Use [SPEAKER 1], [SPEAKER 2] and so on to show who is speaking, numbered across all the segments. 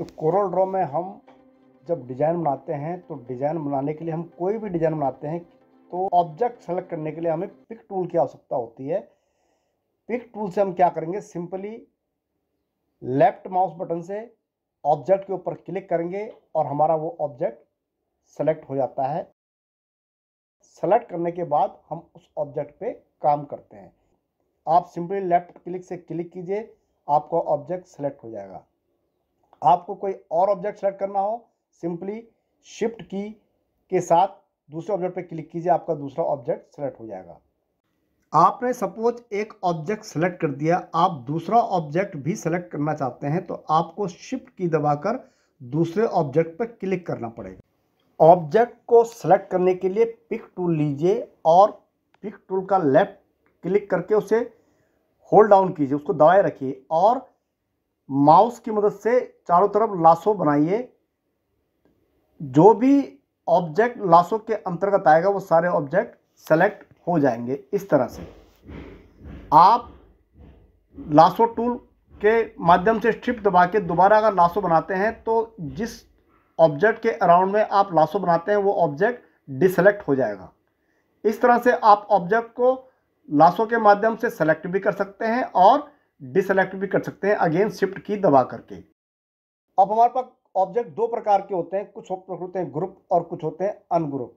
[SPEAKER 1] तो Corel Draw में हम जब डिज़ाइन बनाते हैं तो डिज़ाइन बनाने के लिए हम कोई भी डिज़ाइन बनाते हैं तो ऑब्जेक्ट सेलेक्ट करने के लिए हमें पिक टूल की आवश्यकता होती है पिक टूल से हम क्या करेंगे सिंपली लेफ्ट माउस बटन से ऑब्जेक्ट के ऊपर क्लिक करेंगे और हमारा वो ऑब्जेक्ट सेलेक्ट हो जाता है सेलेक्ट करने के बाद हम उस ऑब्जेक्ट पे काम करते हैं आप सिंपली लेफ्ट क्लिक से क्लिक कीजिए आपका ऑब्जेक्ट सेलेक्ट हो जाएगा आपको कोई और ऑब्जेक्ट सेलेक्ट करना हो सिंपली शिफ्ट की के साथ दूसरे ऑब्जेक्ट पर क्लिक कीजिए आपका दूसरा ऑब्जेक्ट सेलेक्ट हो जाएगा आपने सपोज एक ऑब्जेक्ट सेलेक्ट कर दिया आप दूसरा ऑब्जेक्ट भी सेलेक्ट करना चाहते हैं तो आपको शिफ्ट की दबाकर दूसरे ऑब्जेक्ट पर क्लिक करना पड़ेगा ऑब्जेक्ट को सेलेक्ट करने के लिए पिक टूल लीजिए और पिक टूल का लेफ्ट क्लिक करके उसे होल्ड डाउन कीजिए उसको दबाए रखिए और माउस की मदद से चारों तरफ लाशो बनाइए जो भी ऑब्जेक्ट लाशो के अंतर्गत आएगा वो सारे ऑब्जेक्ट सेलेक्ट हो जाएंगे इस तरह से आप लाशो टूल के माध्यम से स्ट्रिप दबा के दोबारा अगर लाशो बनाते हैं तो जिस ऑब्जेक्ट के अराउंड में आप लाशो बनाते हैं वो ऑब्जेक्ट डिसेलेक्ट हो जाएगा इस तरह से आप ऑब्जेक्ट को लाशो के माध्यम से सेलेक्ट भी कर सकते हैं और डिसलेक्ट भी कर सकते हैं अगेन शिफ्ट की दबा करके अब हमारे पास ऑब्जेक्ट दो प्रकार के होते हैं कुछ होते हैं ग्रुप और कुछ होते हैं अनग्रुप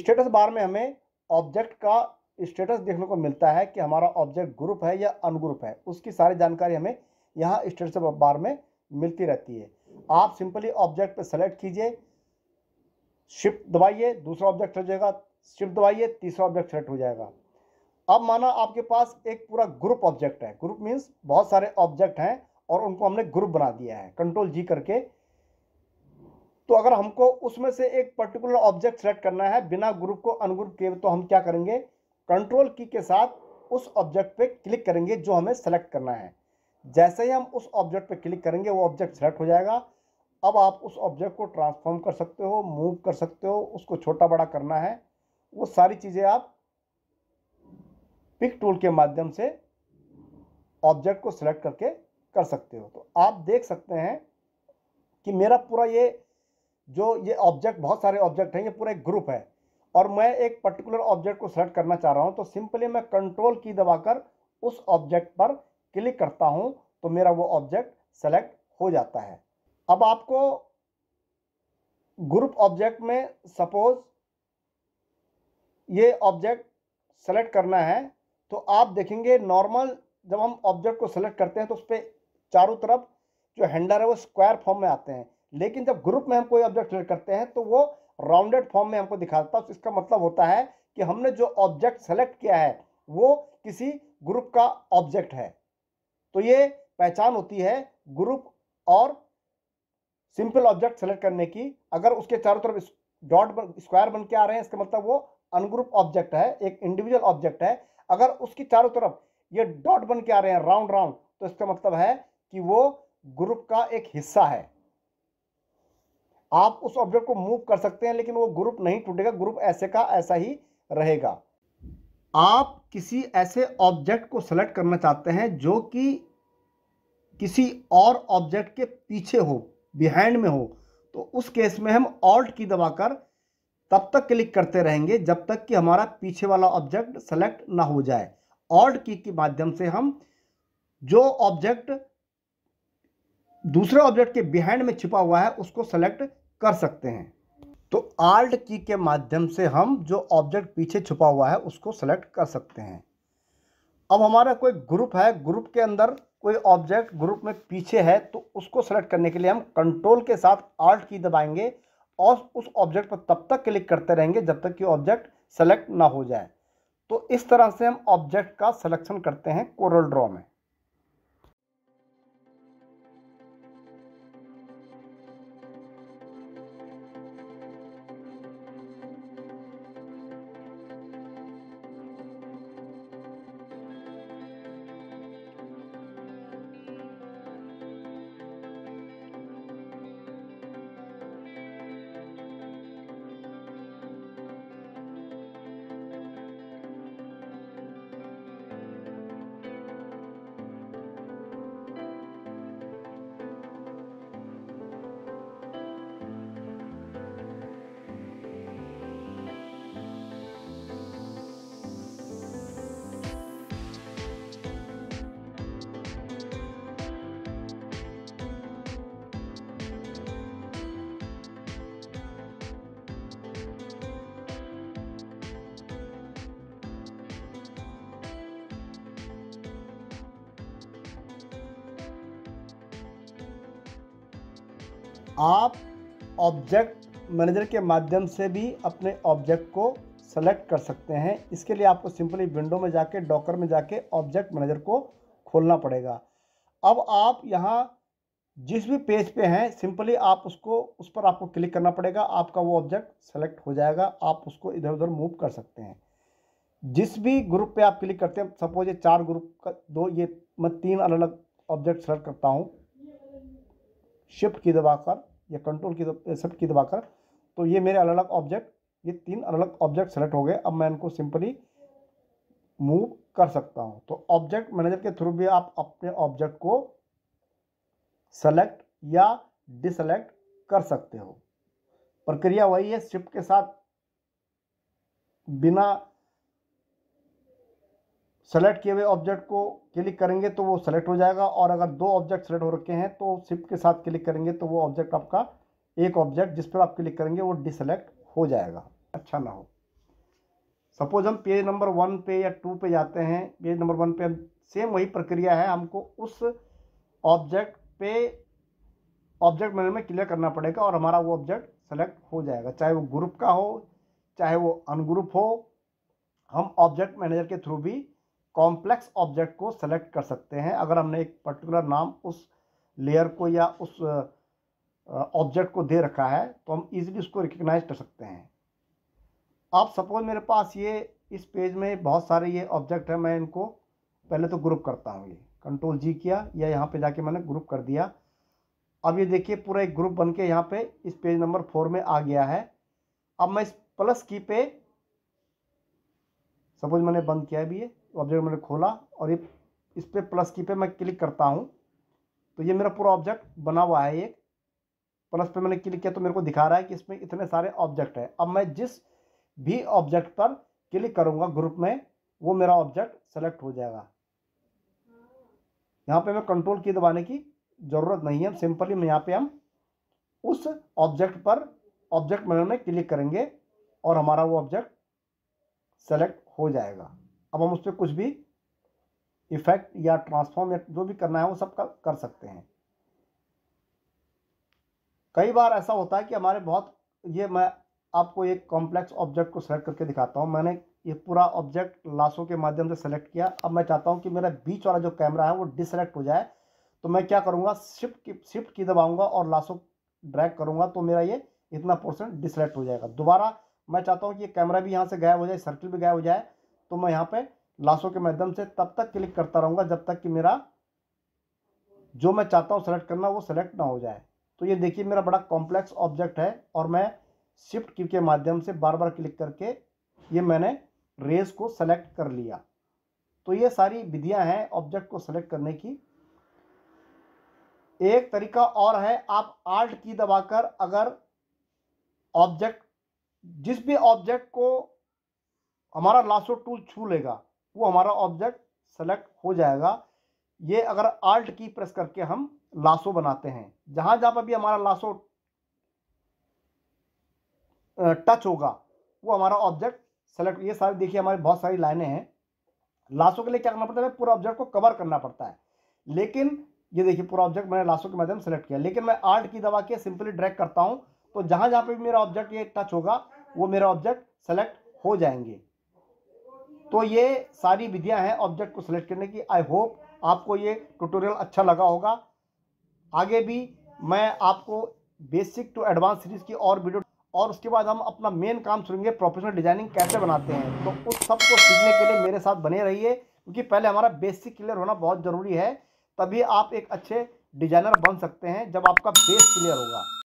[SPEAKER 1] स्टेटस बार में हमें ऑब्जेक्ट का स्टेटस देखने को मिलता है कि हमारा ऑब्जेक्ट ग्रुप है या अनग्रुप है उसकी सारी जानकारी हमें यहाँ स्टेटस बार में मिलती रहती है आप सिंपली ऑब्जेक्ट पर सेलेक्ट कीजिए शिफ्ट दबाइए दूसरा ऑब्जेक्ट हो जाएगा शिफ्ट दबाइए तीसरा ऑब्जेक्ट सेलेक्ट हो जाएगा अब माना आपके पास एक पूरा ग्रुप ऑब्जेक्ट है ग्रुप मीन्स बहुत सारे ऑब्जेक्ट हैं और उनको हमने ग्रुप बना दिया है कंट्रोल जी करके तो अगर हमको उसमें से एक पर्टिकुलर ऑब्जेक्ट सेलेक्ट करना है बिना ग्रुप को अनग्रुप किए तो हम क्या करेंगे कंट्रोल की के साथ उस ऑब्जेक्ट पे क्लिक करेंगे जो हमें सेलेक्ट करना है जैसे ही हम उस ऑब्जेक्ट पे क्लिक करेंगे वो ऑब्जेक्ट सेलेक्ट हो जाएगा अब आप उस ऑब्जेक्ट को ट्रांसफॉर्म कर सकते हो मूव कर सकते हो उसको छोटा बड़ा करना है वो सारी चीज़ें आप पिक टूल के माध्यम से ऑब्जेक्ट को सिलेक्ट करके कर सकते हो तो आप देख सकते हैं कि मेरा पूरा ये जो ये ऑब्जेक्ट बहुत सारे ऑब्जेक्ट हैं ये पूरा एक ग्रुप है और मैं एक पर्टिकुलर ऑब्जेक्ट को सेलेक्ट करना चाह रहा हूँ तो सिंपली मैं कंट्रोल की दबाकर उस ऑब्जेक्ट पर क्लिक करता हूँ तो मेरा वो ऑब्जेक्ट सेलेक्ट हो जाता है अब आपको ग्रुप ऑब्जेक्ट में सपोज ये ऑब्जेक्ट सेलेक्ट करना है तो आप देखेंगे नॉर्मल जब हम ऑब्जेक्ट को सेलेक्ट करते हैं तो उस पर चारों तरफ जो हैंडल है वो स्क्वायर फॉर्म में आते हैं लेकिन जब ग्रुप में हम कोई ऑब्जेक्ट सेलेक्ट करते हैं तो वो राउंडेड फॉर्म में हमको दिखा देता है तो इसका मतलब होता है कि हमने जो ऑब्जेक्ट सेलेक्ट किया है वो किसी ग्रुप का ऑब्जेक्ट है तो ये पहचान होती है ग्रुप और सिंपल ऑब्जेक्ट सेलेक्ट करने की अगर उसके चारों तरफ डॉट स्क्वायर बन के आ रहे हैं इसका मतलब वो अनग्रुप ऑब्जेक्ट है एक इंडिविजुअल ऑब्जेक्ट है अगर उसकी चारों तरफ ये डॉट बन के आ रहे हैं राउंड राउंड तो इसका मतलब है कि वो ग्रुप का एक हिस्सा है आप उस ऑब्जेक्ट को मूव कर सकते हैं लेकिन वो ग्रुप नहीं टूटेगा ग्रुप ऐसे का ऐसा ही रहेगा आप किसी ऐसे ऑब्जेक्ट को सेलेक्ट करना चाहते हैं जो कि किसी और ऑब्जेक्ट के पीछे हो बिहाइंड में हो तो उस केस में हम ऑल्ट की दबाकर तब तक क्लिक करते रहेंगे जब तक कि हमारा पीछे वाला ऑब्जेक्ट सेलेक्ट ना हो जाए ऑल्ट की के माध्यम से हम जो ऑब्जेक्ट दूसरे ऑब्जेक्ट के बिहाइंड में छिपा हुआ है उसको सेलेक्ट कर सकते हैं तो आल्ट की के माध्यम से हम जो ऑब्जेक्ट पीछे छुपा हुआ है उसको सेलेक्ट कर सकते हैं अब हमारा कोई ग्रुप है ग्रुप के अंदर कोई ऑब्जेक्ट ग्रुप में पीछे है तो उसको सेलेक्ट करने के लिए हम कंट्रोल के साथ आल्ट की दबाएंगे और उस ऑब्जेक्ट पर तब तक क्लिक करते रहेंगे जब तक कि ऑब्जेक्ट सेलेक्ट ना हो जाए तो इस तरह से हम ऑब्जेक्ट का सिलेक्शन करते हैं कोरल ड्रॉ में आप ऑब्जेक्ट मैनेजर के माध्यम से भी अपने ऑब्जेक्ट को सेलेक्ट कर सकते हैं इसके लिए आपको सिंपली विंडो में जाके डॉकर में जाके ऑब्जेक्ट मैनेजर को खोलना पड़ेगा अब आप यहाँ जिस भी पेज पे हैं सिंपली आप उसको उस पर आपको क्लिक करना पड़ेगा आपका वो ऑब्जेक्ट सेलेक्ट हो जाएगा आप उसको इधर उधर मूव कर सकते हैं जिस भी ग्रुप पे आप क्लिक करते हैं सपोज ये चार ग्रुप का दो ये मैं तीन अलग अलग ऑब्जेक्ट सेलेक्ट करता हूँ शिफ्ट की दबाकर या कंट्रोल की दब, शिफ्ट की दबाकर तो ये मेरे अलग अलग ऑब्जेक्ट ये तीन अलग अलग ऑब्जेक्ट सेलेक्ट हो गए अब मैं इनको सिंपली मूव कर सकता हूँ तो ऑब्जेक्ट मैनेजर के थ्रू भी आप अपने ऑब्जेक्ट को सेलेक्ट या डिसलेक्ट कर सकते हो प्रक्रिया वही है शिफ्ट के साथ बिना सेलेक्ट किए हुए ऑब्जेक्ट को क्लिक करेंगे तो वो सेलेक्ट हो जाएगा और अगर दो ऑब्जेक्ट सेलेक्ट हो रखे हैं तो शिफ्ट के साथ क्लिक करेंगे तो वो ऑब्जेक्ट आपका एक ऑब्जेक्ट जिस पर आप क्लिक करेंगे वो डिसलेक्ट हो जाएगा अच्छा ना हो सपोज हम पेज नंबर वन पे या टू पे जाते हैं पेज नंबर वन पे सेम वही प्रक्रिया है हमको उस ऑब्जेक्ट पे ऑब्जेक्ट मैनेजर में क्लियर करना पड़ेगा और हमारा वो ऑब्जेक्ट सेलेक्ट हो जाएगा चाहे वो ग्रुप का हो चाहे वो अनग्रुप हो हम ऑब्जेक्ट मैनेजर के थ्रू भी कॉम्प्लेक्स ऑब्जेक्ट को सेलेक्ट कर सकते हैं अगर हमने एक पर्टिकुलर नाम उस लेयर को या उस ऑब्जेक्ट को दे रखा है तो हम इजीली उसको रिकग्नाइज कर सकते हैं आप सपोज मेरे पास ये इस पेज में बहुत सारे ये ऑब्जेक्ट हैं मैं इनको पहले तो ग्रुप करता हूँ ये कंट्रोल जी किया या यहाँ पे जाके मैंने ग्रुप कर दिया अब ये देखिए पूरा एक ग्रुप बन के यहाँ पे इस पेज नंबर फोर में आ गया है अब मैं इस प्लस की पे सपोज मैंने बंद किया है ऑब्जेक्ट तो मैंने खोला और ये इस पर प्लस की पे मैं क्लिक करता हूँ तो ये मेरा पूरा ऑब्जेक्ट बना हुआ है एक प्लस पे मैंने क्लिक किया तो मेरे को दिखा रहा है कि इसमें इतने सारे ऑब्जेक्ट हैं अब मैं जिस भी ऑब्जेक्ट पर क्लिक करूँगा ग्रुप में वो मेरा ऑब्जेक्ट सेलेक्ट हो जाएगा यहाँ पे मैं कंट्रोल की दबाने की ज़रूरत नहीं है सिंपली यहाँ पर हम उस ऑब्जेक्ट पर ऑब्जेक्ट मैनर में क्लिक करेंगे और हमारा वो ऑब्जेक्ट सेलेक्ट हो जाएगा अब हम उस पर कुछ भी इफेक्ट या ट्रांसफॉर्म या जो भी करना है वो सब कर, कर सकते हैं कई बार ऐसा होता है कि हमारे बहुत ये मैं आपको एक कॉम्प्लेक्स ऑब्जेक्ट को सेलेक्ट करके दिखाता हूँ मैंने ये पूरा ऑब्जेक्ट लाशों के माध्यम से सेलेक्ट किया अब मैं चाहता हूँ कि मेरा बीच वाला जो कैमरा है वो डिसलेक्ट हो जाए तो मैं क्या करूँगा शिफ्ट की शिफ्ट की दबाऊँगा और लाशों ड्रैग करूँगा तो मेरा ये इतना पोर्सन डिसलेक्ट हो जाएगा दोबारा मैं चाहता हूँ कि ये कैमरा भी यहाँ से गायब हो जाए सर्किल भी गायब हो जाए तो मैं यहाँ पे लाशों के माध्यम से तब तक क्लिक करता रहूँगा जब तक कि मेरा जो मैं चाहता हूँ सेलेक्ट करना वो सेलेक्ट ना हो जाए तो ये देखिए मेरा बड़ा कॉम्प्लेक्स ऑब्जेक्ट है और मैं शिफ्ट की के माध्यम से बार बार क्लिक करके ये मैंने रेस को सेलेक्ट कर लिया तो ये सारी विधियां हैं ऑब्जेक्ट को सेलेक्ट करने की एक तरीका और है आप आल्ट की दबाकर अगर ऑब्जेक्ट जिस भी ऑब्जेक्ट को हमारा लासो टूल छू लेगा वो हमारा ऑब्जेक्ट सेलेक्ट हो जाएगा ये अगर आल्ट की प्रेस करके हम लासो बनाते हैं जहां जहां पर भी हमारा लासो टच होगा वो हमारा ऑब्जेक्ट सेलेक्ट ये सारे देखिए हमारे बहुत सारी लाइनें हैं लासो के लिए क्या करना पड़ता है पूरा ऑब्जेक्ट को कवर करना पड़ता है लेकिन ये देखिए पूरा ऑब्जेक्ट मैंने लासो के माध्यम सेलेक्ट किया लेकिन मैं आर्ट की दवा के सिंपली ड्रैक करता हूं तो जहां जहां पर भी मेरा ऑब्जेक्ट ये टच होगा वो मेरा ऑब्जेक्ट सेलेक्ट हो जाएंगे तो ये सारी विधियां हैं ऑब्जेक्ट को सिलेक्ट करने की आई होप आपको ये ट्यूटोरियल अच्छा लगा होगा आगे भी मैं आपको बेसिक टू एडवांस सीरीज की और वीडियो और उसके बाद हम अपना मेन काम सुनेंगे प्रोफेशनल डिजाइनिंग कैसे बनाते हैं तो उस सब को सीखने के लिए मेरे साथ बने रहिए क्योंकि पहले हमारा बेसिक क्लियर होना बहुत ज़रूरी है तभी आप एक अच्छे डिजाइनर बन सकते हैं जब आपका बेस क्लियर होगा